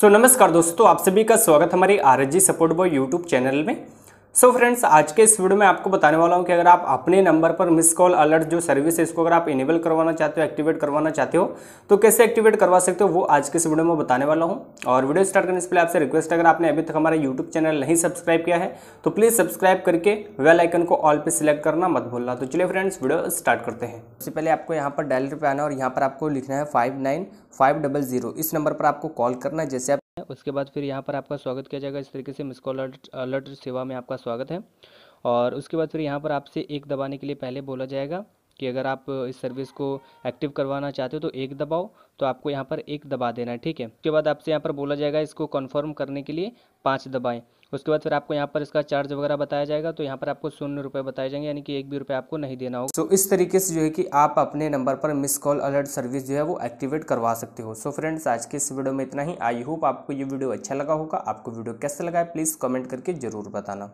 सो so, नमस्कार दोस्तों आप सभी का स्वागत हमारे R H G support boy YouTube channel में सो so फ्रेंड्स आज के इस वीडियो में आपको बताने वाला हूँ कि अगर आप अपने नंबर पर मिस कॉल अलर्ट जो सर्विस है इसको अगर आप इनेबल करवाना चाहते हो एक्टिवेट करवाना चाहते हो तो कैसे एक्टिवेट करवा सकते हो वो आज के इस वीडियो में बताने वाला हूँ और वीडियो स्टार्ट करने से पहले आपसे रिक्वेस्ट अगर आपने अभी तक हमारा यूट्यूब चैनल नहीं सब्सक्राइब किया है तो प्लीज़ सब्सक्राइब करके वेल आइकन को ऑल पर सिलेक्ट करना मत भूलना तो चलिए फ्रेंड्स वीडियो स्टार्ट करते हैं सबसे पहले आपको यहाँ पर डायलर पर आना और यहाँ पर आपको लिखना है फाइव इस नंबर पर आपको कॉल करना है जैसे आप उसके बाद फिर यहाँ पर आपका स्वागत किया जाएगा इस तरीके से मिस कॉल अलर्ट, अलर्ट सेवा में आपका स्वागत है और उसके बाद फिर यहाँ पर आपसे एक दबाने के लिए पहले बोला जाएगा कि अगर आप इस सर्विस को एक्टिव करवाना चाहते हो तो एक दबाओ तो आपको यहाँ पर एक दबा देना है ठीक है उसके बाद आपसे यहाँ पर बोला जाएगा इसको कन्फर्म करने के लिए पाँच दबाएँ उसके बाद फिर आपको यहाँ पर इसका चार्ज वगैरह बताया जाएगा तो यहाँ पर आपको शून्य रुपये बताए जाएंगे यानी कि एक भी रुपये आपको नहीं देना होगा सो so, इस तरीके से जो है कि आप अपने नंबर पर मिस कॉल अलर्ट सर्विस जो है वो एक्टिवेट करवा सकते हो सो so, फ्रेंड्स आज के इस वीडियो में इतना ही आई होप आपको ये वीडियो अच्छा लगा होगा आपको वीडियो कैसे लगा है प्लीज़ कमेंट करके जरूर बताना